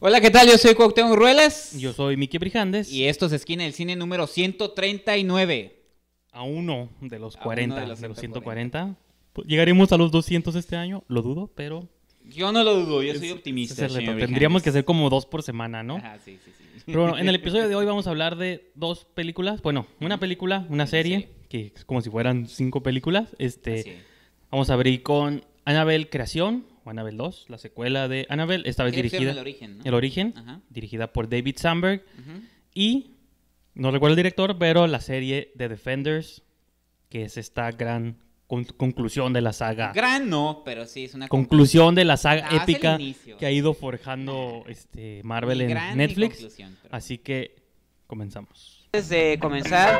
Hola, ¿qué tal? Yo soy Cuauhtémoc Ruelas. Yo soy Miki Brijandes. Y esto es Esquina del Cine número 139. A uno de los 40, de los, 140. ¿Llegaremos a los 200 este año? Lo dudo, pero... Yo no lo dudo, yo soy optimista. Tendríamos que hacer como dos por semana, ¿no? Ah, sí, sí, sí. Pero bueno, en el episodio de hoy vamos a hablar de dos películas. Bueno, una película, una serie, que es como si fueran cinco películas. Este, Vamos a abrir con Anabel Creación, Annabelle 2, la secuela de Annabelle, esta vez dirigida... El origen, El origen, dirigida por David Sandberg. Y, no recuerdo el director, pero la serie The Defenders, que es esta gran conclusión de la saga. Gran no, pero sí es una conclusión, de la saga ah, épica que ha ido forjando este Marvel en Netflix. Así que comenzamos. Antes de comenzar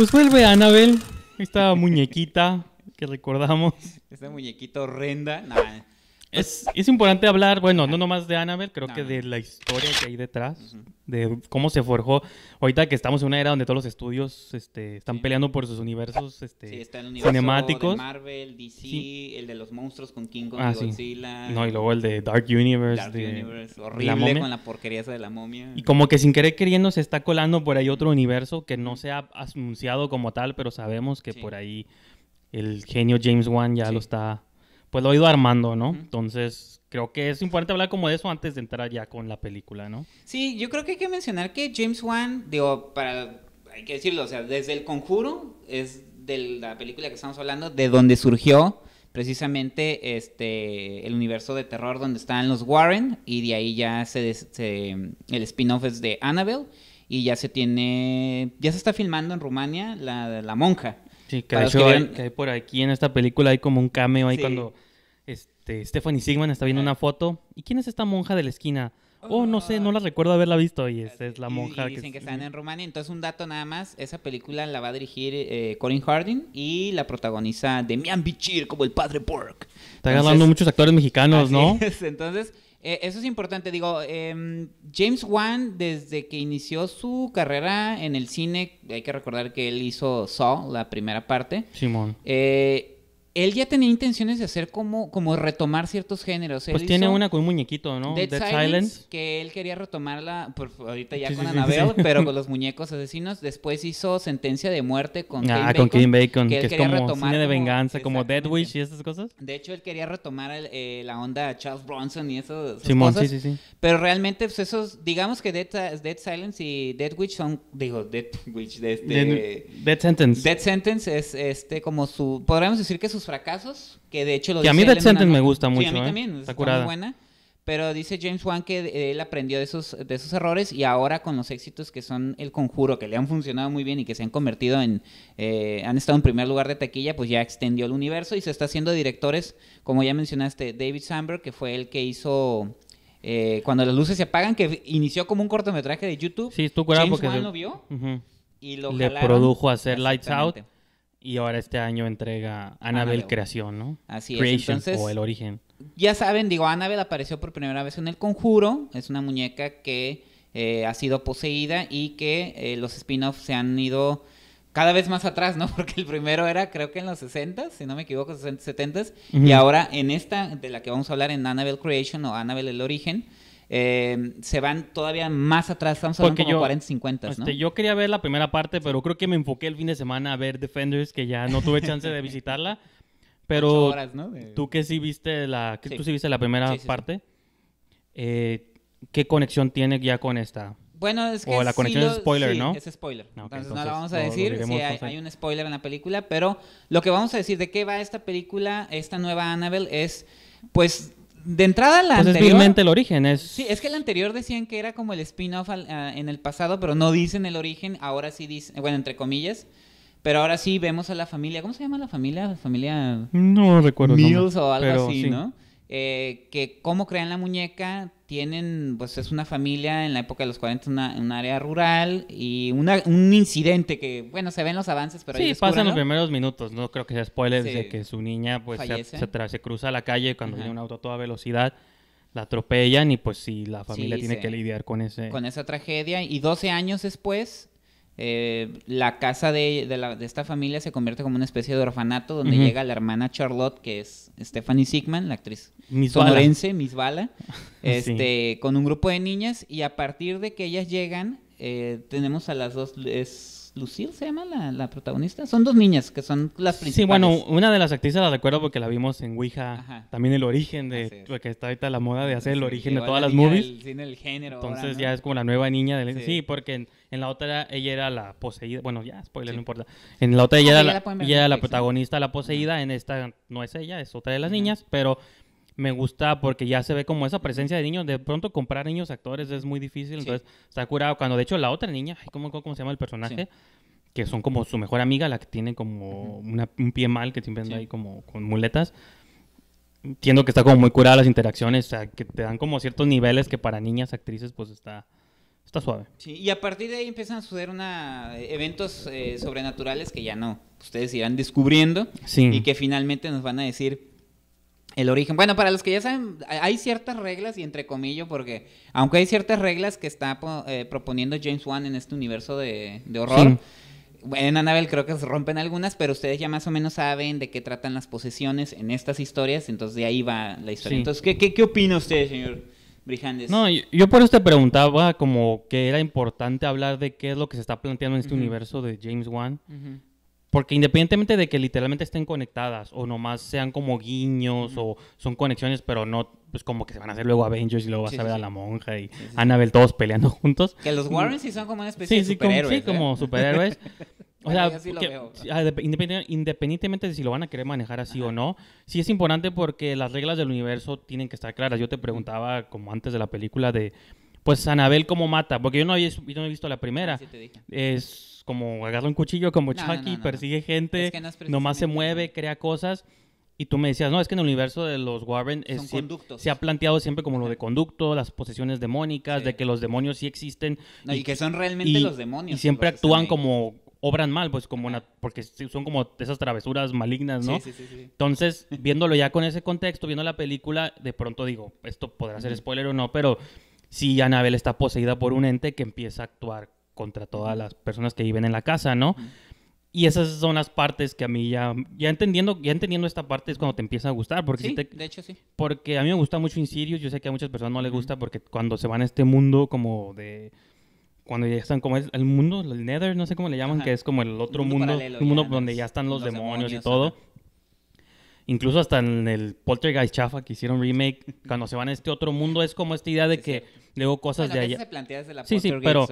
Pues vuelve Anabel, esta muñequita que recordamos. Esta muñequita horrenda. Es, importante hablar, bueno, no nomás de Annabelle, creo que de la historia que hay detrás, de cómo se forjó. Ahorita que estamos en una era donde todos los estudios este, están peleando por sus universos este, sí, está cinemáticos. Marvel, DC, el de los monstruos con King Kong y ah, Godzilla. No, y luego el de Dark Universe. Dark Universe, horrible con la porquería esa de la momia. Y como que sin querer queriendo se está colando por ahí otro universo que no se ha anunciado como tal, pero sabemos que por ahí el genio James Wan ya lo está pues lo ha ido armando, ¿no? Entonces, creo que es importante hablar como de eso antes de entrar ya con la película, ¿no? Sí, yo creo que hay que mencionar que James Wan, digo, para, hay que decirlo, o sea, desde El Conjuro es de la película que estamos hablando, de donde surgió precisamente este el universo de terror donde están los Warren y de ahí ya se, se el spin-off es de Annabelle y ya se tiene, ya se está filmando en Rumania la, la monja. Sí, que, hay, por aquí en esta película hay como un cameo ahí cuando este, Stephanie Sigman está viendo una foto. ¿Y quién es esta monja de la esquina? Oh, no sé, no la recuerdo haberla visto y es, es la monja. que. dicen que, están en Rumania. Entonces, un dato nada más: esa película la va a dirigir eh, Colin Harding y la protagoniza Demian Bichir como el padre Pork. Está ganando muchos actores mexicanos, ¿no? Entonces, eh, eso es importante, digo, em, James Wan desde que inició su carrera en el cine, hay que recordar que él hizo Saw, la primera parte. Simón. Eh, él ya tenía intenciones de hacer como, como retomar ciertos géneros. pues tiene una con un muñequito, ¿no? Dead, Silence, Que él quería retomarla, por, pues, ahorita ya con Annabelle, pero con los muñecos asesinos. Después hizo Sentencia de Muerte con ah, Bacon, con King Bacon, que, es como cine de venganza, como, Dead Wish y esas cosas. De hecho, él quería retomar eh, la onda Charles Bronson y eso, esas Simón, cosas. Sí, sí, sí. Pero realmente, pues esos, digamos que Dead, Silence y Dead Witch son, digo, Dead Witch, de este Dead, Dead Sentence. Dead Sentence es este como su, podríamos decir que su fracasos, que de hecho los que a mí me gusta mucho. ¿eh? también, está, buena. Pero dice James Wan que él aprendió de esos, de esos errores y ahora con los éxitos que son El Conjuro, que le han funcionado muy bien y que se han convertido en, eh, han estado en primer lugar de taquilla, pues ya extendió el universo y se está haciendo directores, como ya mencionaste, David Samberg, que fue el que hizo eh, Cuando las luces se apagan, que inició como un cortometraje de YouTube. Sí, tú James porque Wan lo vio y lo Le produjo hacer Lights Out y ahora este año entrega Annabelle, Creación, ¿no? Así es. Creation, o el origen. Ya saben, digo, Annabelle apareció por primera vez en El Conjuro. Es una muñeca que eh, ha sido poseída y que eh, los spin-offs se han ido cada vez más atrás, ¿no? Porque el primero era, creo que en los 60, si no me equivoco, 60, 70. s Y ahora en esta, de la que vamos a hablar en Annabelle Creation o Annabelle el origen, eh, se van todavía más atrás, estamos hablando de 40, 50. ¿no? Este, yo quería ver la primera parte, pero creo que me enfoqué el fin de semana a ver Defenders, que ya no tuve chance de visitarla. Pero tú que sí viste la, Tú viste la primera parte, eh, ¿qué conexión tiene ya con esta? Bueno, es que. O la conexión es spoiler, ¿no? Es spoiler. Ah, entonces, no la vamos a decir. si hay, hay, un spoiler en la película, pero lo que vamos a decir de qué va esta película, esta nueva Annabelle, es. Pues de entrada la pues anterior... es el origen. Es... Sí, es que el anterior decían que era como el spin-off ah, en el pasado, pero no dicen el origen. Ahora sí dicen, bueno, entre comillas. Pero ahora sí vemos a la familia. ¿Cómo se llama la familia? La familia... No recuerdo. Mills o algo así, ¿no? Eh, que cómo crean la muñeca, tienen, pues es una familia en la época de los 40, una, un área rural y una, un incidente que, bueno, se ven los avances, pero... Sí, pasan los primeros minutos, no creo que sea spoiler de que su niña pues se, se, cruza la calle cuando viene un auto a toda velocidad, la atropellan y pues sí, la familia tiene que lidiar con ese... Con esa tragedia y 12 años después eh, la casa de, esta familia se convierte como una especie de orfanato donde llega la hermana Charlotte, que es Stephanie Sigman, la actriz Miss Miss Bala, este, con un grupo de niñas y a partir de que ellas llegan, eh, tenemos a las dos... Es, Lucille se llama la, protagonista. Son dos niñas que son las principales. Sí, bueno, una de las actrices la recuerdo porque la vimos en Ouija. También el origen de. que está ahorita la moda de hacer el origen de todas las movies. El, género. Entonces ya es como la nueva niña del. Sí, porque en, la otra ella era la poseída. Bueno, ya, spoiler, no importa. En la otra ella ah, era, la protagonista, la poseída. En esta no es ella, es otra de las niñas. Pero me gusta porque ya se ve como esa presencia de niños. De pronto comprar niños actores es muy difícil, entonces está curado. Cuando de hecho la otra niña, ¿cómo, cómo se llama el personaje? Que son como su mejor amiga, la que tiene como un pie mal, que siempre anda ahí como con muletas. Entiendo que está como muy curada las interacciones, o sea, que te dan como ciertos niveles que para niñas actrices pues está... Está suave. Sí, y a partir de ahí empiezan a suceder una, eventos eh, sobrenaturales que ya no, ustedes irán descubriendo y que finalmente nos van a decir, el origen. Bueno, para los que ya saben, hay ciertas reglas, y entre comillas, porque aunque hay ciertas reglas que está eh, proponiendo James Wan en este universo de, horror, en Annabelle creo que se rompen algunas, pero ustedes ya más o menos saben de qué tratan las posesiones en estas historias, entonces de ahí va la historia. Entonces, ¿qué, opina usted, señor? Brijandes. No, yo, por eso te preguntaba como que era importante hablar de qué es lo que se está planteando en este universo de James Wan, porque independientemente de que literalmente estén conectadas o nomás sean como guiños o son conexiones, pero no, pues como que se van a hacer luego Avengers y luego vas a ver a la monja y Annabelle todos peleando juntos. Que los Warren sí son como una especie de superhéroes. sí, como, como ¿eh? superhéroes. O sea, independientemente de si lo van a querer manejar así o no, sí es importante porque las reglas del universo tienen que estar claras. Yo te preguntaba, como antes de la película, de pues Anabel cómo mata, porque yo no, había, yo no he visto la primera. Sí te dije. Es como agarra un cuchillo como Chucky, persigue gente, nomás se mueve, crea cosas. Y tú me decías, no, es que en el universo de los Warren es, se, ha planteado siempre como lo de conducto, las posesiones demoníacas, de que los demonios sí existen. Y, que son realmente los demonios. Y siempre actúan como, obran mal, pues como una, porque son como esas travesuras malignas, ¿no? Entonces, viéndolo ya con ese contexto, viendo la película, de pronto digo, esto podrá ser spoiler o no, pero si Anabel está poseída por un ente que empieza a actuar contra todas las personas que viven en la casa, ¿no? Y esas son las partes que a mí ya, ya entendiendo, ya entendiendo esta parte es cuando te empieza a gustar. Porque sí, de hecho sí. Porque a mí me gusta mucho Insidious, yo sé que a muchas personas no les gusta porque cuando se van a este mundo como de... Cuando ya están como es el mundo, el Nether, no sé cómo le llaman, que es como el otro mundo, un mundo donde ya están los, demonios, y todo. Incluso hasta en el Poltergeist Chafa que hicieron remake, cuando se van a este otro mundo, es como esta idea de que luego cosas de allá. plantea sí, sí, pero,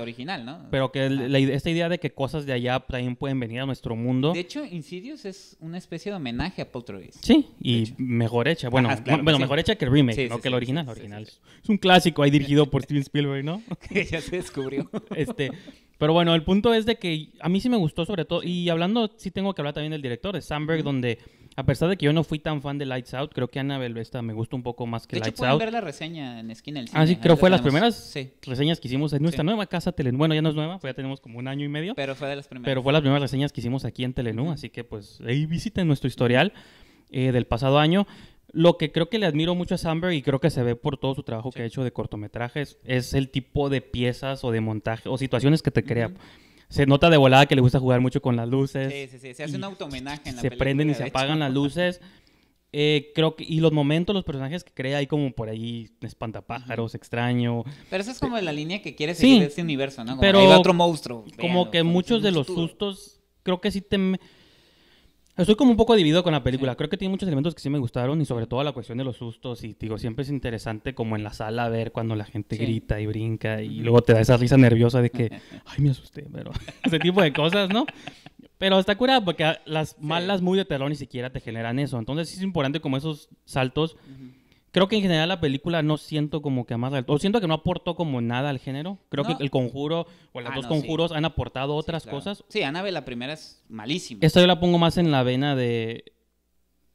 Pero que esta idea de que cosas de allá también pueden venir a nuestro mundo. De hecho, Insidious es una especie de homenaje a Poltergeist. Sí, y mejor hecha. Bueno, bueno mejor hecha que el remake, no que el original. original es un clásico ahí dirigido por Steven Spielberg, ¿no? que ya se descubrió. este, pero bueno, el punto es de que a mí sí me gustó sobre todo. Y hablando, sí tengo que hablar también del director, de Sandberg, donde a pesar de que yo no fui tan fan de Lights Out, creo que Anabel esta me gusta un poco más que de hecho, Lights ver la reseña en esquina el cine. Ah, sí, creo que fue las primeras reseñas que hicimos en nuestra nueva casa Telenú. Bueno, ya no es nueva, pues ya tenemos como un año y medio. Pero fue de las primeras. Pero fue las primeras reseñas que hicimos aquí en Telenú, así que pues ahí visiten nuestro historial eh, del pasado año. Lo que creo que le admiro mucho a Samberg y creo que se ve por todo su trabajo que ha hecho de cortometrajes es el tipo de piezas o de montaje o situaciones que te crea se nota de volada que le gusta jugar mucho con las luces. Sí, sí, sí. Se hace un auto-homenaje en la Se prenden y se apagan las luces. Eh, creo que, y los momentos, los personajes que crea, hay como por ahí espantapájaros, extraño. Pero esa es como la línea que quiere seguir este universo, ¿no? Como pero otro monstruo. Como que muchos de los sustos, creo que sí te Estoy como un poco dividido con la película. Creo que tiene muchos elementos que sí me gustaron y sobre todo la cuestión de los sustos. Y digo, siempre es interesante como en la sala ver cuando la gente grita y brinca y luego te da esa risa nerviosa de que, ay, me asusté, pero ese tipo de cosas, ¿no? Pero está curada porque las malas muy de terror ni siquiera te generan eso. Entonces sí es importante como esos saltos. Creo que en general la película no siento como que más O siento que no aportó como nada al género. Creo que el conjuro o los ah, dos conjuros han aportado otras cosas. Sí, Annabelle la primera es malísima. Esta yo la pongo más en la vena de.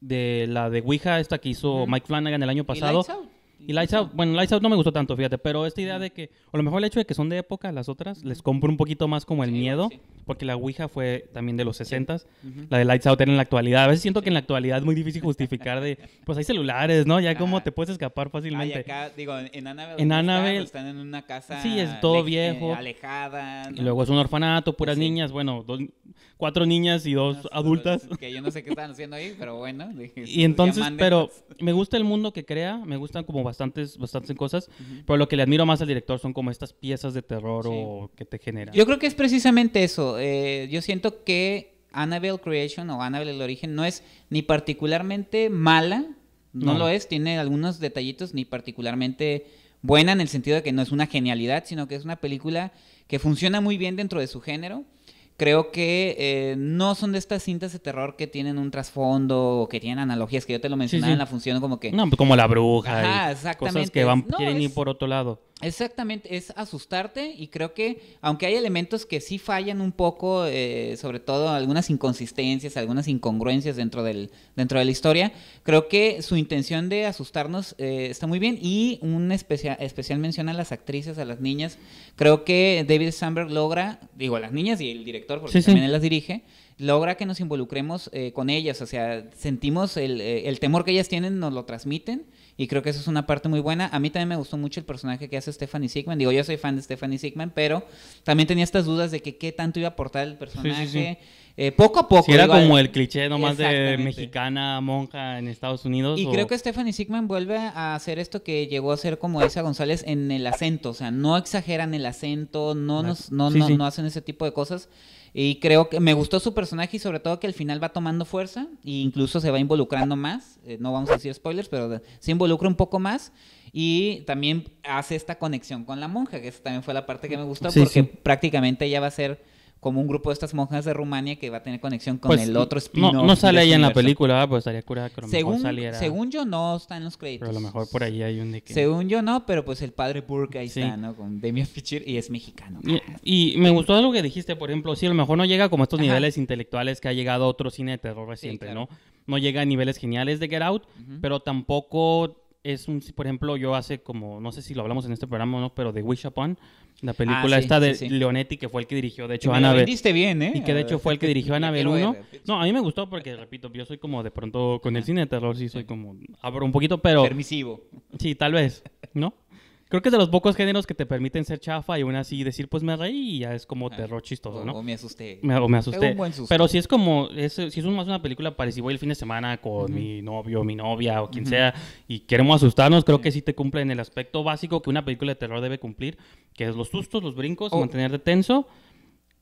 de la de Ouija, esta que hizo Mike Flanagan el año pasado. ¿Y y Lights Out, bueno, Lights Out no me gustó tanto, fíjate, pero esta idea de que, o lo mejor el hecho de que son de época las otras, les compro un poquito más como el miedo, porque la Ouija fue también de los 60s, la de Lights Out era en la actualidad. A veces siento que en la actualidad es muy difícil justificar de, pues hay celulares, ¿no? Ya como te puedes escapar fácilmente. acá, digo, en Annabelle, en están en una casa sí, es todo viejo. Eh, alejada. Y luego es un orfanato, puras niñas, bueno, dos, cuatro niñas y dos adultas. Que yo no sé qué están haciendo ahí, pero bueno. Y pues entonces, pero me gusta el mundo que crea, me gustan como bastantes, cosas, pero lo que le admiro más al director son como estas piezas de terror o que te generan. Yo creo que es precisamente eso. Eh, yo siento que Annabelle Creation o Annabelle el origen no es ni particularmente mala, no. lo es, tiene algunos detallitos ni particularmente buena en el sentido de que no es una genialidad, sino que es una película que funciona muy bien dentro de su género creo que eh, no son de estas cintas de terror que tienen un trasfondo o que tienen analogías que yo te lo mencionaba en la función como que no pues, como la bruja cosas que van quieren ir por otro lado exactamente es asustarte y creo que aunque hay elementos que sí fallan un poco eh, sobre todo algunas inconsistencias algunas incongruencias dentro del dentro de la historia creo que su intención de asustarnos eh, está muy bien y un especial especial mención a las actrices a las niñas creo que David Samberg logra digo a las niñas y el director porque también él las dirige, logra que nos involucremos eh, con ellas, o sea, sentimos el, eh, el, temor que ellas tienen, nos lo transmiten y creo que eso es una parte muy buena. A mí también me gustó mucho el personaje que hace Stephanie Sigman, digo, yo soy fan de Stephanie Sigman, pero también tenía estas dudas de que qué tanto iba a aportar el personaje. Eh, poco a poco. era como el cliché nomás de mexicana monja en Estados Unidos. Y creo que Stephanie Sigman vuelve a hacer esto que llegó a ser como Elsa González en el acento. O sea, no exageran el acento, no, no, hacen ese tipo de cosas. Y creo que me gustó su personaje y sobre todo que al final va tomando fuerza e incluso se va involucrando más. Eh, no vamos a decir spoilers, pero se involucra un poco más. Y también hace esta conexión con la monja, que esa también fue la parte que me gustó, porque prácticamente ella va a ser como un grupo de estas monjas de Rumania que va a tener conexión con pues, el otro espíritu No, sale este ahí en la película, ah, pues estaría curada que según, saliera. Según yo no, está en los créditos. Pero a lo mejor por ahí hay un de que... Según yo no, pero pues el padre Burke ahí está, ¿no? Con Demian Fichir y es mexicano. Y, me gustó algo que dijiste, por ejemplo, sí, a lo mejor no llega como estos niveles intelectuales que ha llegado otro cine de terror reciente, ¿no? No llega a niveles geniales de Get Out, pero tampoco es un, por ejemplo, yo hace como, no sé si lo hablamos en este programa o no, pero de Wish Upon, la ah, película esta de Leonetti, que fue el que dirigió, de hecho, me Annabelle. vendiste bien, ¿eh? Y que de hecho fue el que dirigió Annabelle 1. No, a mí me gustó porque, repito, yo soy como de pronto con el cine de terror, sí soy como. Abro un poquito, pero. Permisivo. Sí, tal vez, ¿no? Creo que es de los pocos géneros que te permiten ser chafa y aún así decir, pues me reí y ya es como terror chistoso, ¿no? O, me asusté. Me, o me asusté. Pero si es como, si es más una película para si voy el fin de semana con mi novio, mi novia o quien sea y queremos asustarnos, creo que sí te cumple en el aspecto básico que una película de terror debe cumplir, que es los sustos, los brincos, mantenerte tenso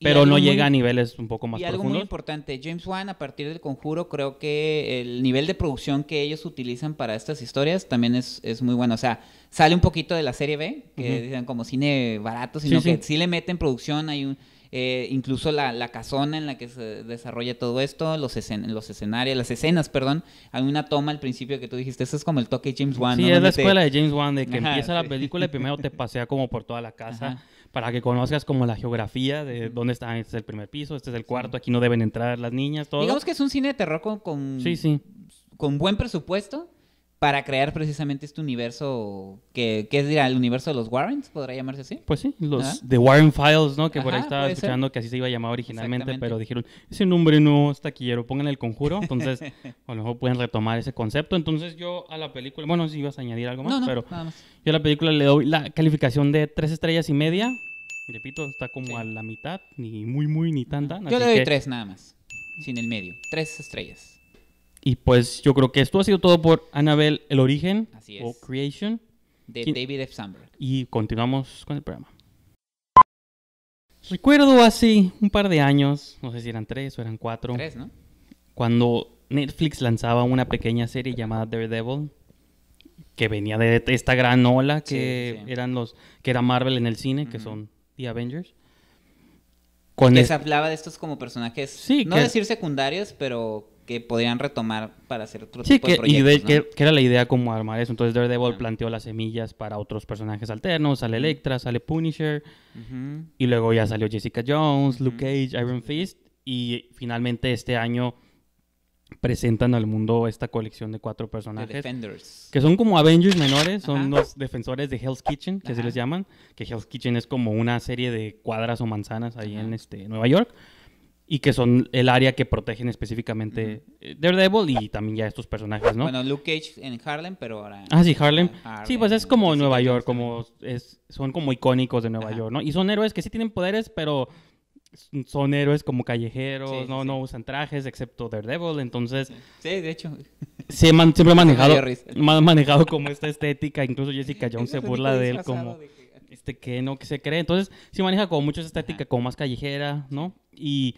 pero no llega a niveles un poco más y algo muy importante, James Wan a partir del conjuro creo que el nivel de producción que ellos utilizan para estas historias también es, muy bueno, o sea, sale un poquito de la serie B, que dicen como cine barato, sino que sí. le meten producción, hay eh, incluso la, casona en la que se desarrolla todo esto, los, escen los escenarios, las escenas, perdón, hay una toma al principio que tú dijiste, eso es como el toque James Wan. Sí, es la escuela de James Wan, de que empieza la película y primero te pasea como por toda la casa para que conozcas como la geografía de dónde está, este es el primer piso, este es el cuarto, aquí no deben entrar las niñas, todo. Digamos que es un cine de terror con, sí, sí. con buen presupuesto para crear precisamente este universo que, que es el universo de los Warrens, podría llamarse así. Pues sí, los de Warren Files, ¿no? Que por ahí estaba escuchando que así se iba a llamar originalmente, pero dijeron, ese nombre no es taquillero, pongan el conjuro. Entonces, a lo mejor pueden retomar ese concepto. Entonces yo a la película, bueno, si ibas a añadir algo más, pero yo a la película le doy la calificación de tres estrellas y media. Repito, está como a la mitad, ni muy, muy, ni tanta. Yo le doy tres nada más, sin el medio, tres estrellas. Y pues yo creo que esto ha sido todo por Annabel El Origen o Creation de David F. Sandberg. Y continuamos con el programa. Recuerdo hace un par de años, no sé si eran tres o eran cuatro. ¿no? Cuando Netflix lanzaba una pequeña serie llamada Daredevil, que venía de esta gran ola que eran los que era Marvel en el cine, que son The Avengers. Con hablaba de estos como personajes, no decir secundarios, pero que podrían retomar para hacer otro tipo de proyectos. Sí, que, era la idea como armar eso. Entonces Daredevil ah. planteó las semillas para otros personajes alternos. Sale Electra, sale Punisher. Y luego ya salió Jessica Jones, Luke Cage, Iron Fist. Y finalmente este año presentan al mundo esta colección de cuatro personajes. Que son como Avengers menores, son los defensores de Hell's Kitchen, que se les llaman. Que Hell's Kitchen es como una serie de cuadras o manzanas ahí en este, Nueva York y que son el área que protegen específicamente eh, Daredevil y también ya estos personajes, ¿no? Bueno, Luke Cage en Harlem, pero ahora... Ah, sí, ah, Harlem. sí, pues es como Nueva York, como es, son como icónicos de Nueva York, ¿no? Y son héroes que sí tienen poderes, pero son héroes como callejeros, no, no usan trajes, excepto Daredevil, entonces... Sí, de hecho. siempre manejado, manejado como esta estética, incluso Jessica Jones se burla de él como... Este que no, que se cree. Entonces, sí maneja como mucho estética, como más callejera, ¿no? Y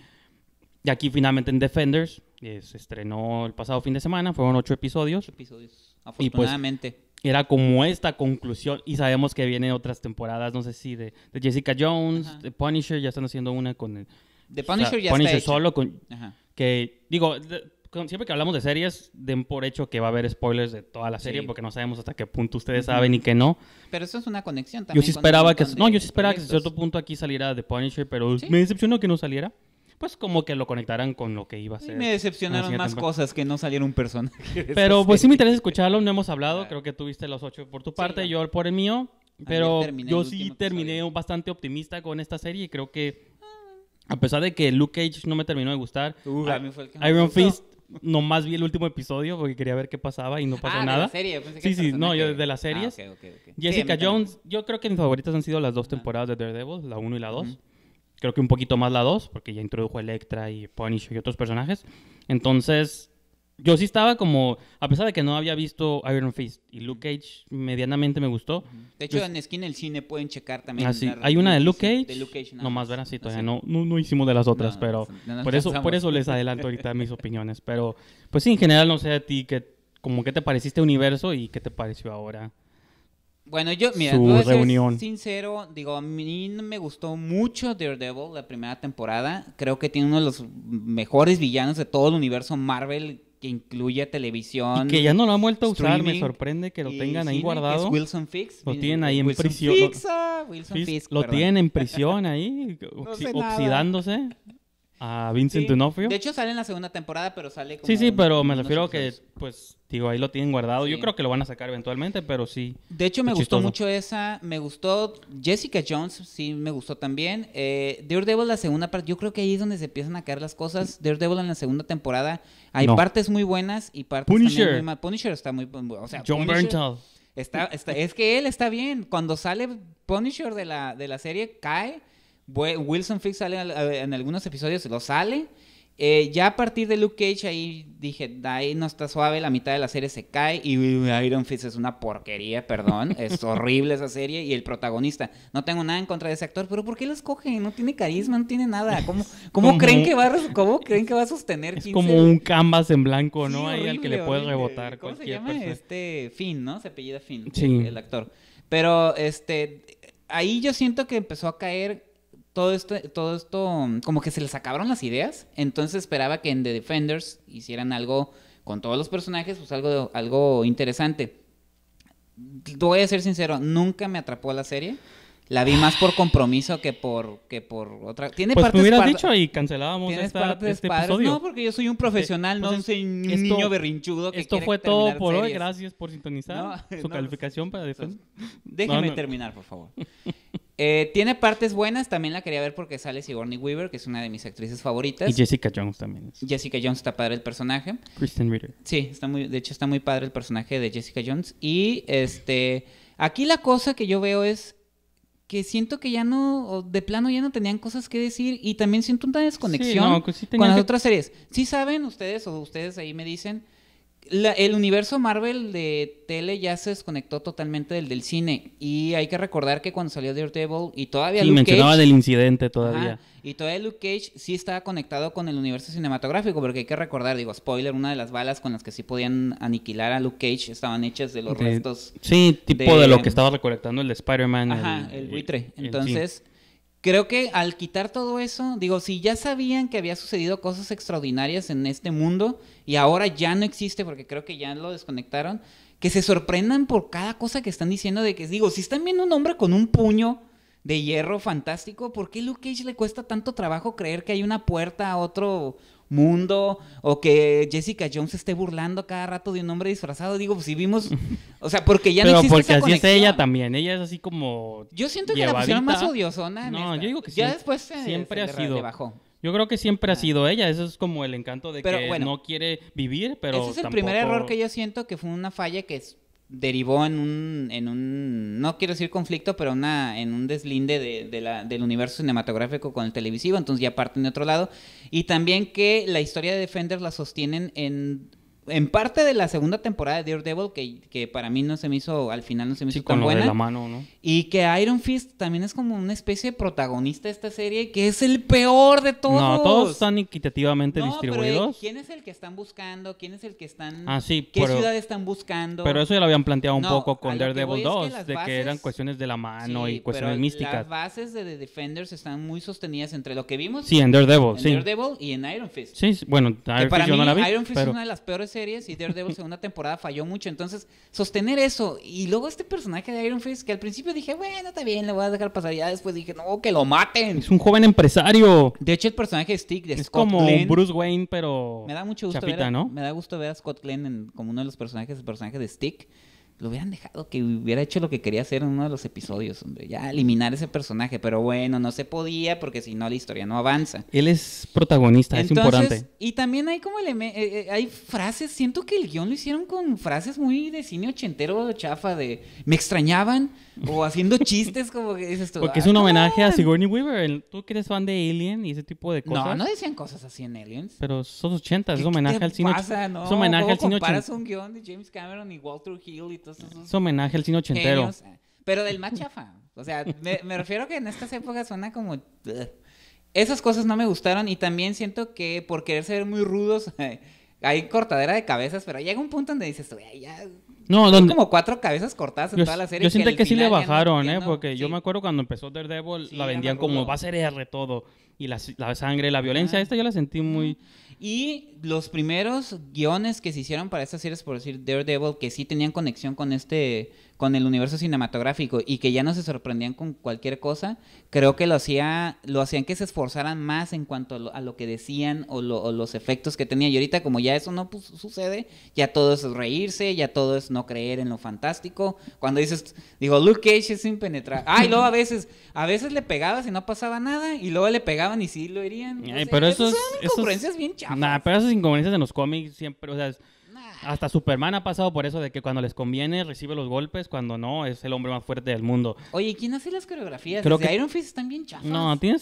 y aquí finalmente en Defenders, se estrenó el pasado fin de semana, fueron ocho episodios. Ocho episodios, afortunadamente. Y pues, era como esta conclusión y sabemos que vienen otras temporadas, no sé si de, Jessica Jones, de Punisher, ya están haciendo una con el... De Punisher ya solo con... Que digo, siempre que hablamos de series, den por hecho que va a haber spoilers de toda la serie porque no sabemos hasta qué punto ustedes saben y qué no. Pero eso es una conexión también. Yo sí esperaba que... No, yo sí esperaba que a cierto punto aquí saliera de Punisher, pero me decepcionó que no saliera pues como que lo conectaran con lo que iba a ser. me decepcionaron más cosas que no salieron personaje Pero pues sí me interesa escucharlo, no hemos hablado, creo que tuviste los ocho por tu parte, yo por el mío, ah, pero yo sí terminé bastante optimista con esta serie y creo que a pesar de que Luke Cage no me terminó de gustar, Iron Fist nomás vi el último episodio porque quería ver qué pasaba y no pasó nada. Ah, de la serie. sí, sí, no, yo de las ah, series. Jessica Jones, yo creo que mis favoritas han sido las dos temporadas de Daredevil, la 1 y la 2 creo que un poquito más la 2, porque ya introdujo Electra y Punisher y otros personajes. Entonces, yo sí estaba como, a pesar de que no había visto Iron Fist y Luke Cage medianamente me gustó. De hecho, pues en el Cine pueden checar también. Así, ah, sí. hay una de Luke Cage. De Luke Cage nomás todavía. Ah, no, no, hicimos de las otras, pero por, eso, por eso les adelanto ahorita mis opiniones. Pero, pues sí, en general, no sé a ti, que, como qué te pareciste universo y qué te pareció ahora bueno, yo, mira, su sincero, digo, a mí me gustó mucho Daredevil, la primera temporada. Creo que tiene uno de los mejores villanos de todo el universo Marvel, que incluye televisión. que ya no lo han vuelto a usar, me sorprende que lo tengan ahí guardado. Es Wilson Fix. Lo tienen ahí en prisión. lo tienen en prisión ahí, oxidándose a Vincent De hecho sale en la segunda temporada, pero sale como Sí, sí, pero me refiero a que pues digo, ahí lo tienen guardado. Yo creo que lo van a sacar eventualmente, pero sí. De hecho me gustó mucho esa, me gustó Jessica Jones, sí me gustó también. Eh, Daredevil la segunda parte, yo creo que ahí es donde se empiezan a caer las cosas. Daredevil en la segunda temporada hay partes muy buenas y partes Punisher. Punisher está muy o sea, John Bernthal. es que él está bien. Cuando sale Punisher de la, de la serie, cae Wilson Fix sale eh, en algunos episodios, lo sale. Eh, ya a partir de Luke Cage ahí dije, ahí no está suave, la mitad de la serie se cae y Iron Fist es una porquería, perdón, es horrible esa serie y el protagonista, no tengo nada en contra de ese actor, pero ¿por qué lo escogen? No tiene carisma, no tiene nada, ¿cómo, creen, que va a, creen que va a sostener? Es como un canvas en blanco, ¿no? ahí al que le puedes rebotar. ¿Cómo se llama? Este, Finn, ¿no? Se apellida Finn, el actor. Pero este, ahí yo siento que empezó a caer todo esto, todo esto, como que se les acabaron las ideas. Entonces esperaba que en The Defenders hicieran algo con todos los personajes, pues algo, algo interesante. Voy a ser sincero, nunca me atrapó la serie. La vi más por compromiso que por que por otra. Tiene pues partes hubieras dicho y cancelábamos este episodio. No, porque yo soy un profesional, no pues soy un niño berrinchudo que Esto fue todo por hoy. Gracias por sintonizar. Su calificación para defender. Déjeme terminar, por favor. Eh, tiene partes buenas, también la quería ver porque sale Sigourney Weaver, que es una de mis actrices favoritas. Y Jessica Jones también. Jessica Jones está padre el personaje. Kristen Ritter. Sí, está muy, de hecho está muy padre el personaje de Jessica Jones. Y este, aquí la cosa que yo veo es que siento que ya no, de plano ya no tenían cosas que decir y también siento una desconexión con las otras series. Sí saben ustedes o ustedes ahí me dicen el universo Marvel de tele ya se desconectó totalmente del del cine. Y hay que recordar que cuando salió Daredevil y todavía sí, mencionaba del incidente todavía. y todavía Luke Cage sí estaba conectado con el universo cinematográfico, porque hay que recordar, digo, spoiler, una de las balas con las que sí podían aniquilar a Luke Cage estaban hechas de los restos. Sí, tipo de, lo que estaba recolectando el de Spider-Man. Ajá, el, buitre. Entonces creo que al quitar todo eso, digo, si ya sabían que había sucedido cosas extraordinarias en este mundo y ahora ya no existe porque creo que ya lo desconectaron, que se sorprendan por cada cosa que están diciendo de que, digo, si están viendo un hombre con un puño de hierro fantástico, ¿por qué Luke Cage le cuesta tanto trabajo creer que hay una puerta a otro mundo o que Jessica Jones esté burlando cada rato de un hombre disfrazado. Digo, pues, si vimos, o sea, porque ya no existe porque así es ella también, ella es así como Yo siento que la persona más odiosona. No, yo digo que ya siempre- después ha sido. Yo creo que siempre ha ah. sido ella, eso es como el encanto de que no quiere vivir, pero Ese es el primer error que yo siento que fue una falla que es- derivó en un, en un, no quiero decir conflicto, pero una, en un deslinde de, la, del universo cinematográfico con el televisivo, entonces ya parten de otro lado. Y también que la historia de Defenders la sostienen en en parte de la segunda temporada de Daredevil, que, que para mí no se me hizo, al final no se me hizo tan buena. la mano, ¿no? Y que Iron Fist también es como una especie de protagonista de esta serie, que es el peor de todos. No, todos están equitativamente distribuidos. ¿Quién es el que están buscando? ¿Quién es el que están. Ah, ¿Qué ciudad están buscando? Pero eso ya lo habían planteado un poco con Daredevil 2, de que eran cuestiones de la mano y cuestiones místicas. Las bases de The Defenders están muy sostenidas entre lo que vimos. Sí, en Daredevil, en sí. Daredevil y en Iron Fist. Sí, bueno, Iron Fist Iron Fist es una de las peores series y Daredevil segunda temporada falló mucho. Entonces, sostener eso y luego este personaje de Iron Fist que al principio dije, bueno, está bien, le voy a dejar pasar. ya después dije, no, que lo maten. Es un joven empresario. De hecho, el personaje de Stick de es como Bruce Wayne, pero. Me da mucho gusto. ver a, Me da gusto ver Scott Glenn como uno de los personajes, personaje de Stick. Lo hubieran dejado que hubiera hecho lo que quería hacer en uno de los episodios, hombre. Ya eliminar ese personaje. Pero bueno, no se podía porque si no la historia no avanza. Él es protagonista, es importante. Y también hay como elementos, eh, eh, hay frases. Siento que el guión lo hicieron con frases muy de cine ochentero chafa de me extrañaban o haciendo chistes como que dices tú. Porque es un ah, homenaje a Sigourney Weaver. ¿Tú que eres fan de Alien y ese tipo de cosas? No, no decían cosas así en Aliens. Pero son 80, es homenaje al cine. Pasa? No, es homenaje al cine. Comparas un guión de James Cameron y Walter Hill y es homenaje al cine ochentero. Eh, pero del más O sea, me, refiero que en estas épocas suena como... Eh, esas cosas no me gustaron y también siento que por querer ser muy rudos hay cortadera de cabezas, pero llega un punto donde dices, Son No, como cuatro cabezas cortadas en toda la serie. Yo siento que, sí le bajaron, ¿eh? Porque yo me acuerdo cuando empezó Daredevil la vendían como va a ser R todo y la, sangre, la violencia, esta yo la sentí muy... Y los primeros guiones que se hicieron para estas series, por decir Daredevil, que sí tenían conexión con este, con el universo cinematográfico y que ya no se sorprendían con cualquier cosa, creo que lo, hacía, lo hacían que se esforzaran más en cuanto a lo, que decían o, los efectos que tenía. Y ahorita como ya eso no pues, sucede, ya todo es reírse, ya todo es no creer en lo fantástico. Cuando dices, digo, Luke Cage es impenetrable. Ay, y luego a veces, a veces le pegabas y no pasaba nada y luego le pegaban y sí lo herían. pero son incongruencias bien chafas. pero esas incongruencias en los cómics siempre, o sea... Hasta Superman ha pasado por eso de que cuando les conviene recibe los golpes, cuando no es el hombre más fuerte del mundo. Oye, ¿quién hace las coreografías? Creo que Iron Fist están bien chafas. No, tienen,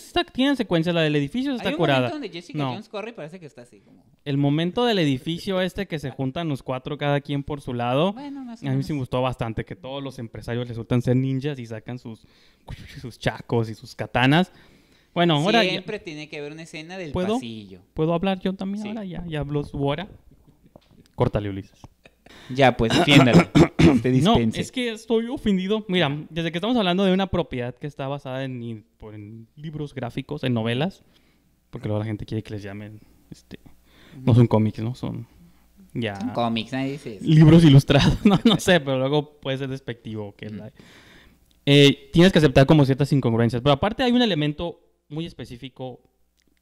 secuencia. la del edificio está Hay un momento donde Jessica Jones corre y parece que está así como... El momento del edificio este que se juntan los cuatro cada quien por su lado. Bueno, más a mí sí me gustó bastante que todos los empresarios resultan ser ninjas y sacan sus, sus chacos y sus katanas. Bueno, ahora siempre tiene que haber una escena del pasillo. ¿Puedo hablar yo también ahora? Ya, ya habló su hora. Córtale, Ulises. Ya, pues Te No, es que estoy ofendido. Mira, desde que estamos hablando de una propiedad que está basada en, en libros gráficos, en novelas, porque luego la gente quiere que les llamen, este, no son cómics, ¿no? Son ya... Son cómics, nadie dice Libros ilustrados, no, no sé, pero luego puede ser despectivo. Que eh, tienes que aceptar como ciertas incongruencias, pero aparte hay un elemento muy específico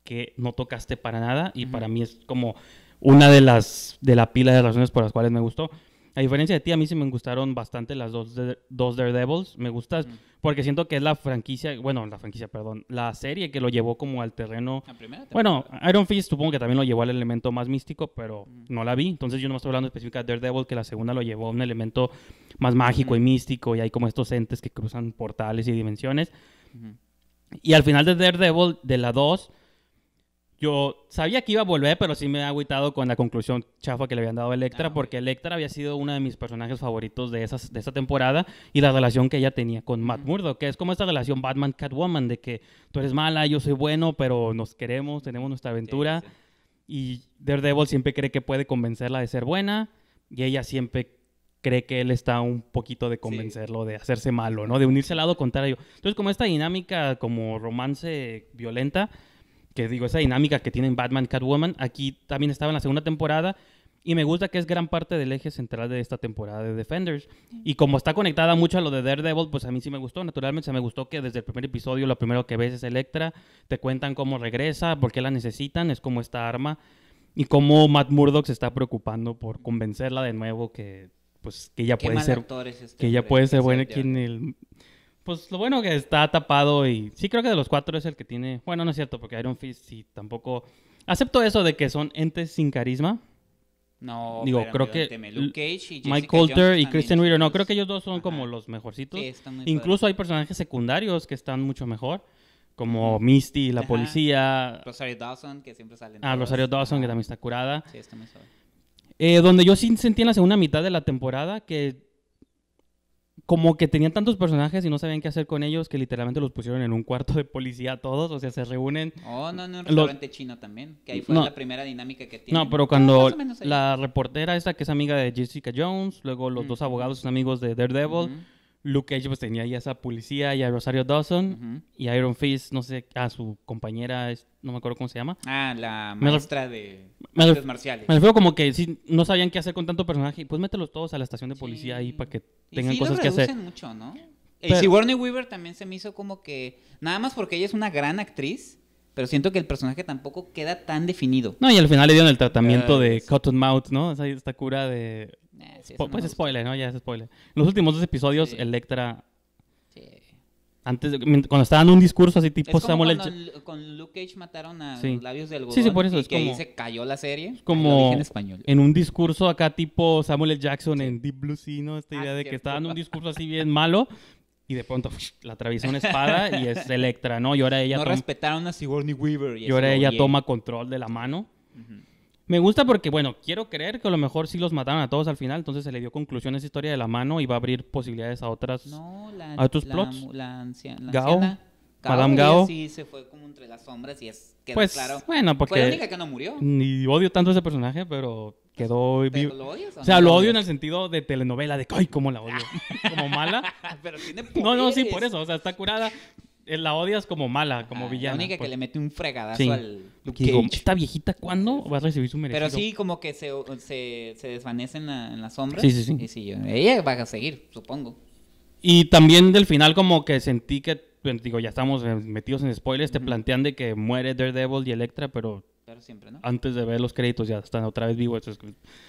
que no tocaste para nada y para mí es como una de las, de la pila de razones por las cuales me gustó. A diferencia de ti, a mí sí me gustaron bastante las dos, dos Daredevils. Me gustas mm. porque siento que es la franquicia, bueno, la franquicia, perdón, la serie que lo llevó como al terreno. La primera bueno, Iron Fist supongo que también lo llevó al elemento más místico, pero no la vi. Entonces yo no me estoy hablando específicamente de Daredevil, que la segunda lo llevó a un elemento más mágico y místico y hay como estos entes que cruzan portales y dimensiones. Y al final de Daredevil, de la 2, yo sabía que iba a volver, pero sí me ha agüitado con la conclusión chafa que le habían dado a Electra, ah, porque Electra había sido uno de mis personajes favoritos de, esas, de esa temporada y la relación que ella tenía con Matt Murdock, que es como esta relación Batman-Catwoman, de que tú eres mala, yo soy bueno, pero nos queremos, tenemos nuestra aventura. Y Daredevil siempre cree que puede convencerla de ser buena y ella siempre cree que él está un poquito de convencerlo, de hacerse malo, ¿no? De unirse al lado contrario. Entonces, como esta dinámica como romance violenta que digo, esa dinámica que tienen Batman Catwoman, aquí también estaba en la segunda temporada. Y me gusta que es gran parte del eje central de esta temporada de Defenders. Y como está conectada mucho a lo de Daredevil, pues a mí sí me gustó. Naturalmente, se me gustó que desde el primer episodio lo primero que ves es Electra. Te cuentan cómo regresa, por qué la necesitan, es como esta arma. Y cómo Matt Murdock se está preocupando por convencerla de nuevo que pues que ella puede ser este que ella puede ser buena quien el pues lo bueno que está tapado y sí creo que de los cuatro es el que tiene... Bueno, no es cierto, porque Iron Fist sí tampoco... Acepto eso de que son entes sin carisma. No, digo, creo que Luke y Mike Coulter y Kristen Reader. no, creo que ellos dos son como los mejorcitos. Incluso hay personajes secundarios que están mucho mejor, como Misty, la policía. Rosario Dawson, que siempre salen. Ah, Rosario Dawson, que también está curada. Sí, está muy eh, donde yo sí sentí en la segunda mitad de la temporada que como que tenían tantos personajes y no sabían qué hacer con ellos que literalmente los pusieron en un cuarto de policía todos, o sea, se reúnen. Oh, no, no, un restaurante chino también, que ahí fue la primera dinámica que tiene. No, pero cuando ah, la reportera esta que es amiga de Jessica Jones, luego los dos abogados son amigos de Daredevil. Luke Cage pues tenía ya esa policía y a Rosario Dawson y a y Iron Fist, no sé, a su compañera, no me acuerdo cómo se llama. Ah, la maestra de me artes marciales. Me refiero como que si no sabían qué hacer con tanto personaje y pues mételos todos a la estación de policía ahí para que tengan cosas lo que hacer. mucho, ¿no? y si Warney Weaver también se me hizo como que nada más porque ella es una gran actriz, pero siento que el personaje tampoco queda tan definido. No, y al final le dieron el tratamiento de Cottonmouth, ¿no? esa esta cura de eh, pues spoiler, ¿no? Ya es spoiler. En los últimos dos episodios, Electra. Sí. Antes, cuando estaba dando un discurso así tipo Samuel cuando Con Luke Cage mataron a labios del Sí, sí, por eso y es que como... ahí se cayó la serie. Como en español. En un discurso acá tipo Samuel L. Jackson en Deep Blue Sea, ¿no? Esta ah, idea de que estaba dando un discurso así bien malo y de pronto la atraviesa una espada y es Electra, ¿no? Y ahora ella... No respetaron a Sigourney Weaver. Y, ahora ella toma control de la mano. Uh me gusta porque, bueno, quiero creer que a lo mejor sí los mataron a todos al final, entonces se le dio conclusión a esa historia de la mano y va a abrir posibilidades a otras. a otros plots. La, la anciana. Gao, Madame Gao. Sí, se fue como entre las sombras y es. Quedó pues, claro. Bueno, porque. Fue la única que no murió. Ni odio tanto a ese personaje, pero quedó. ¿Pero lo odias? O, sea, lo odio en el sentido de telenovela, de ay, cómo la odio. como mala. pero tiene No, no, sí, por eso. O sea, está curada. Eh, la odias como mala, como ah, villana. La única que pues. le mete un fregadazo al Digo, ¿Esta viejita cuándo va a recibir su merecido? Pero sí, como que se, desvanecen desvanece en las sombras. Sí, sí, sí. ella va a seguir, supongo. Y también del final como que sentí que, pues, digo, ya estamos metidos en spoilers, te plantean de que muere Daredevil y Electra, pero siempre, ¿no? Antes de ver los créditos ya están otra vez vivos.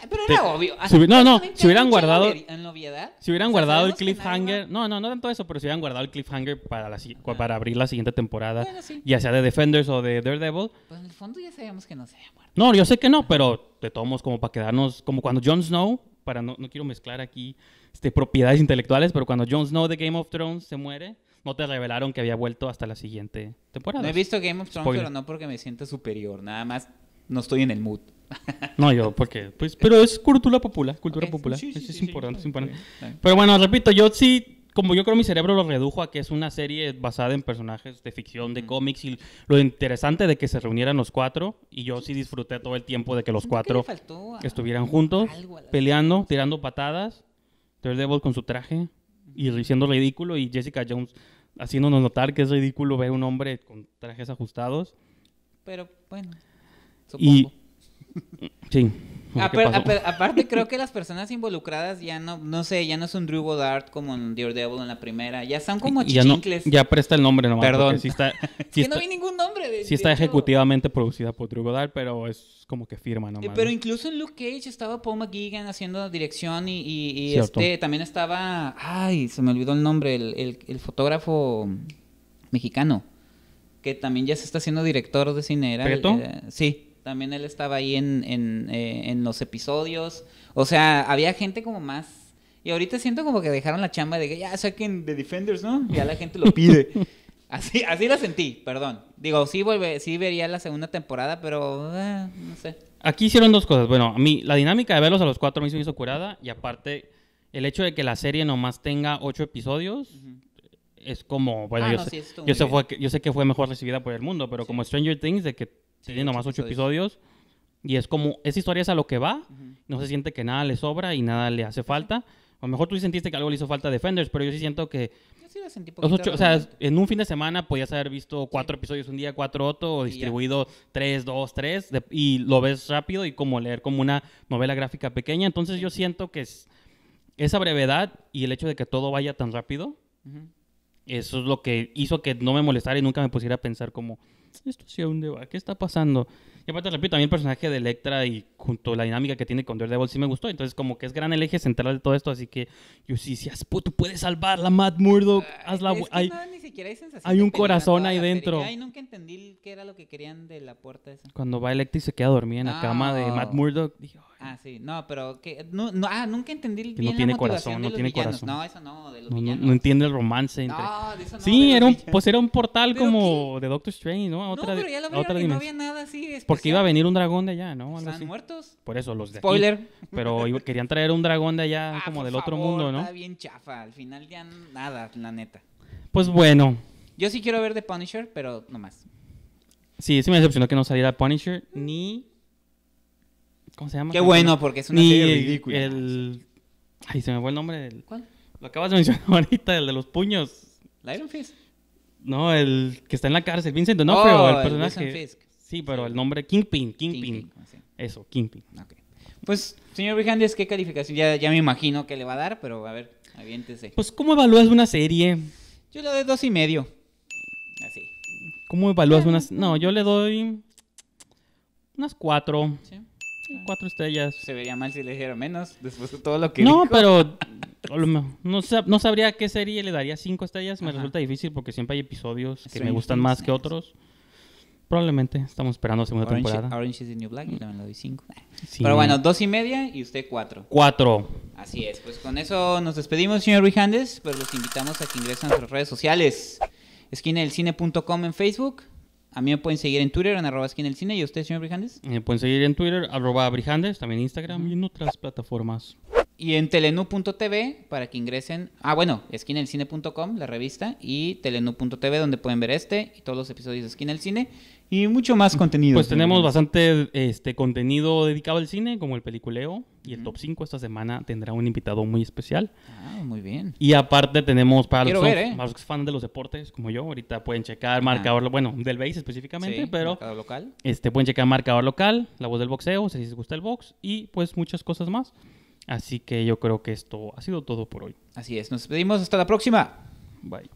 pero era obvio. Ah, no, no, si hubieran guardado... Si hubieran guardado el cliffhanger... No, no, no tanto eso, pero si hubieran guardado el cliffhanger para, para abrir la siguiente temporada, ya sea de Defenders o de Daredevil... Pues en el fondo ya sabíamos que no se había muerto. No, yo sé que no, pero de todos como para quedarnos... Como cuando Jon Snow, para no, no quiero mezclar aquí este, propiedades intelectuales, pero cuando Jon Snow de Game of Thrones se muere no te revelaron que había vuelto hasta la siguiente temporada. No he visto Game of Thrones, pero no porque me sienta superior, nada más no estoy en el mood. no, yo, porque, pues, pero es cultura popular, cultura popular, sí, sí, eso es, importante, es importante, Pero bueno, repito, yo sí como yo creo mi cerebro lo redujo a que es una serie basada en personajes de ficción, de cómics, y lo interesante de que se reunieran los cuatro, y yo sí disfruté todo el tiempo de que los cuatro estuvieran juntos, peleando, tirando patadas, Daredevil con su traje, y siendo ridículo y Jessica Jones haciéndonos notar que es ridículo ver un hombre con trajes ajustados. Pero bueno, Y, sí aparte, creo que las personas involucradas ya no, no sé, ya no es un Drew Goddard como en Devil en la primera. Ya son como chicles. Ya, presta el nombre nomás. Perdón. Si está, que no vi ningún nombre. De, está ejecutivamente producida por Drew Goddard, pero es como que firma nomás. Eh, pero incluso en Luke Cage estaba Paul McGuigan haciendo dirección y, este, también estaba... Ay, se me olvidó el nombre. el, fotógrafo mexicano que también ya se está haciendo director de cine. Era, eh, sí. También él estaba ahí en, eh, en, los episodios. O sea, había gente como más y ahorita siento como que dejaron la chamba de que ya saquen The Defenders, ¿no? Ya la gente lo pide. así, así la sentí, perdón. Digo, sí, vuelve sí vería la segunda temporada, pero eh, no sé. Aquí hicieron dos cosas. Bueno, a mí la dinámica de verlos a los cuatro me hizo curada y aparte el hecho de que la serie nomás tenga ocho episodios es como, bueno, ah, yo, sé, yo, sé que fue mejor recibida por el mundo, pero como Stranger Things, de que Sí, más nomás ocho episodios. Y es como, esa historia es a lo que va, no se siente que nada le sobra y nada le hace falta. A lo mejor tú sentiste que algo le hizo falta a Defenders, pero yo sí siento que... Yo sí sentí o sea, en un fin de semana podías haber visto cuatro episodios un día, cuatro otro, o distribuido tres, dos, tres, y lo ves rápido y como leer como una novela gráfica pequeña. Entonces yo siento que es, esa brevedad y el hecho de que todo vaya tan rápido, eso es lo que hizo que no me molestara y nunca me pusiera a pensar como esto sí, ¿a dónde va? ¿Qué está pasando? Y aparte, repito, también el personaje de Electra y junto la dinámica que tiene con Daredevil sí me gustó. Entonces, como que es gran el eje central de todo esto. Así que, yo sí, si tú puedes salvarla, Matt Murdock, hazla. hay, un corazón ahí dentro. Cuando va Electra y se queda dormida en la cama de Matt Murdock, dije, Ah, sí. No, pero que no, ah, nunca entendí el que bien no tiene corazón, no tiene corazón. No, eso no, de los no, villanos. no entiende el romance entre. No, de eso no. Sí, era un, pues era un portal como de Doctor Strange, ¿no? otra, no, pero ya lo otra no había nada así especial. Porque iba a venir un dragón de allá, ¿no? Están muertos. Por eso los de aquí. Spoiler. Pero querían traer un dragón de allá ah, como del otro mundo, ¿no? Está bien chafa, al final ya nada, la neta. Pues bueno. Yo sí quiero ver The Punisher, pero no más. Sí, sí me decepcionó que no saliera Punisher ni ¿Cómo se llama? Qué bueno, porque es una serie ridícula. El... Ay, se me fue el nombre del... ¿Cuál? Lo acabas de mencionar ahorita, el de los puños. ¿La Iron Fist? No, el que está en la cárcel, Vincent no, pero oh, el personaje. Fisk. Sí, pero el nombre Kingpin, Kingpin. Ah, Eso, Kingpin. Ok. Pues, señor Vijandes, ¿qué calificación? Ya, ya me imagino que le va a dar, pero a ver, aviéntese. Pues, ¿cómo evalúas una serie? Yo le doy dos y medio. Así. ¿Cómo evalúas unas? No, yo le doy unas cuatro. ¿Sí? Ah. cuatro estrellas. Se vería mal si le dijera menos después de todo lo que No, pero no, no, sabría qué serie le daría cinco estrellas. Me resulta difícil porque siempre hay episodios que me gustan más que otros. Probablemente. Estamos esperando segunda temporada. Pero bueno, dos y media y usted cuatro. Cuatro. Así es. Pues con eso nos despedimos, señor Rijandes. Pues los invitamos a que ingresen a nuestras redes sociales. Esquinaelcine.com en Facebook, a mí me pueden seguir en Twitter, en arroba el cine. ¿Y usted, señor Brijandes? Me pueden seguir en Twitter, arroba Brijandes, también Instagram y en otras plataformas. Y en telenu.tv para que ingresen. Ah, bueno, esquinelcine.com, la revista, y telenu.tv donde pueden ver este y todos los episodios de Esquina el Cine. Y mucho más contenido. Pues tenemos bastante este, contenido dedicado al cine, como el peliculeo. Y el top 5 esta semana tendrá un invitado muy especial. Ah, muy bien. Y aparte tenemos para los, ¿eh? fans de los deportes, como yo, ahorita pueden checar marcador, ah. bueno, del BASE específicamente, sí, pero... local. Este, pueden checar marcador local, la voz del boxeo, si les gusta el box, y pues muchas cosas más. Así que yo creo que esto ha sido todo por hoy. Así es, nos despedimos, hasta la próxima. Bye.